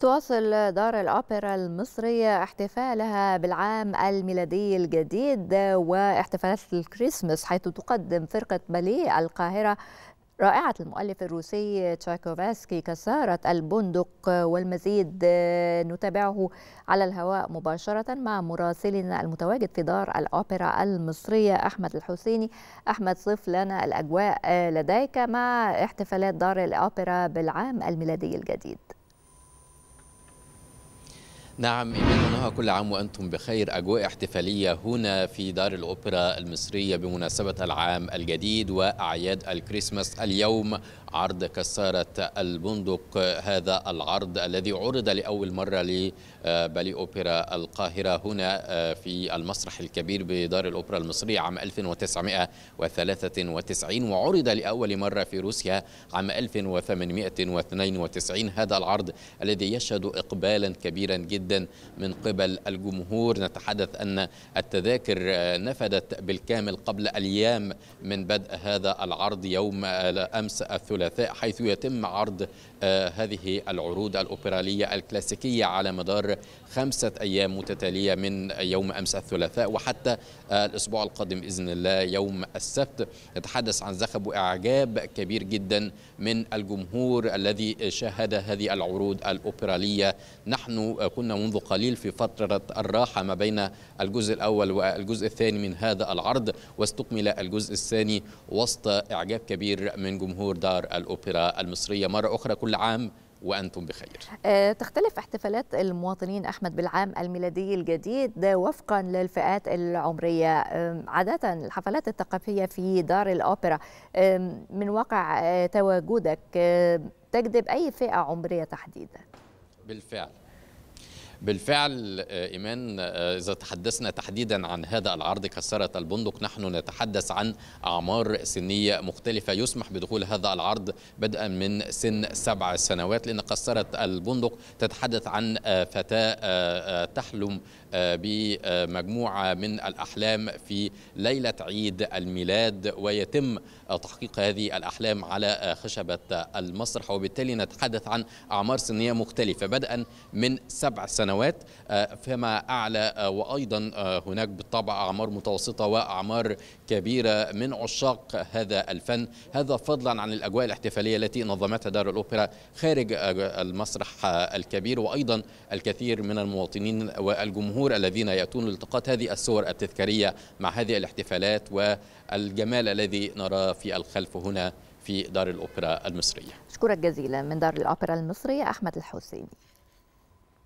تواصل دار الأوبرا المصرية احتفالها بالعام الميلادي الجديد واحتفالات الكريسماس حيث تقدم فرقة باليه القاهرة رائعة المؤلف الروسي تشايكوفسكي كسارة البندق والمزيد نتابعه على الهواء مباشرة مع مراسلنا المتواجد في دار الأوبرا المصرية أحمد الحسيني أحمد صف لنا الأجواء لديك مع احتفالات دار الأوبرا بالعام الميلادي الجديد نعم إيمان ونهى كل عام وأنتم بخير أجواء احتفالية هنا في دار الأوبرا المصرية بمناسبة العام الجديد وأعياد الكريسماس اليوم عرض كسارة البندق هذا العرض الذي عرض لأول مرة لبالي أوبرا القاهرة هنا آه، في المسرح الكبير بدار الأوبرا المصرية عام 1993 وعرض لأول مرة في روسيا عام 1892 هذا العرض الذي يشهد إقبالا كبيرا جدا جدا من قبل الجمهور نتحدث أن التذاكر نفدت بالكامل قبل أيام من بدء هذا العرض يوم أمس الثلاثاء حيث يتم عرض آه، هذه العروض الأوبرالية الكلاسيكية على مدار خمسة أيام متتالية من يوم أمس الثلاثاء وحتى آه، الأسبوع القادم بإذن الله يوم السبت نتحدث عن زخب وإعجاب كبير جدا من الجمهور الذي شاهد هذه العروض الأوبرالية نحن كنا منذ قليل في فترة الراحة ما بين الجزء الأول والجزء الثاني من هذا العرض واستكمل الجزء الثاني وسط إعجاب كبير من جمهور دار الأوبرا المصرية مرة أخرى كل عام وأنتم بخير آه، تختلف احتفالات المواطنين أحمد بالعام الميلادي الجديد وفقا للفئات العمرية عادة الحفلات الثقافية في دار الأوبرا من واقع آه، تواجدك تجذب أي فئة عمرية تحديدا بالفعل بالفعل آه، إيمان آه، إذا تحدثنا تحديدا عن هذا العرض كسرة البندق نحن نتحدث عن أعمار سنية مختلفة يسمح بدخول هذا العرض بدءا من سن سبع سنوات لأن كسرة البندق تتحدث عن آه، فتاة تحلم بمجموعة من الأحلام في ليلة عيد الميلاد ويتم تحقيق هذه الأحلام على خشبة المسرح وبالتالي نتحدث عن أعمار سنية مختلفة بدءا من سبع سنوات سنوات آه، فما أعلى آه، وأيضا آه، هناك بالطبع أعمار متوسطة وأعمار كبيرة من عشاق هذا الفن هذا فضلا عن الأجواء الاحتفالية التي نظمتها دار الأوبرا خارج المسرح الكبير وأيضا الكثير من المواطنين والجمهور الذين يأتون لالتقاط هذه الصور التذكارية مع هذه الاحتفالات والجمال الذي نراه في الخلف هنا في دار الأوبرا المصرية شكرا جزيلا من دار الأوبرا المصرية أحمد الحسيني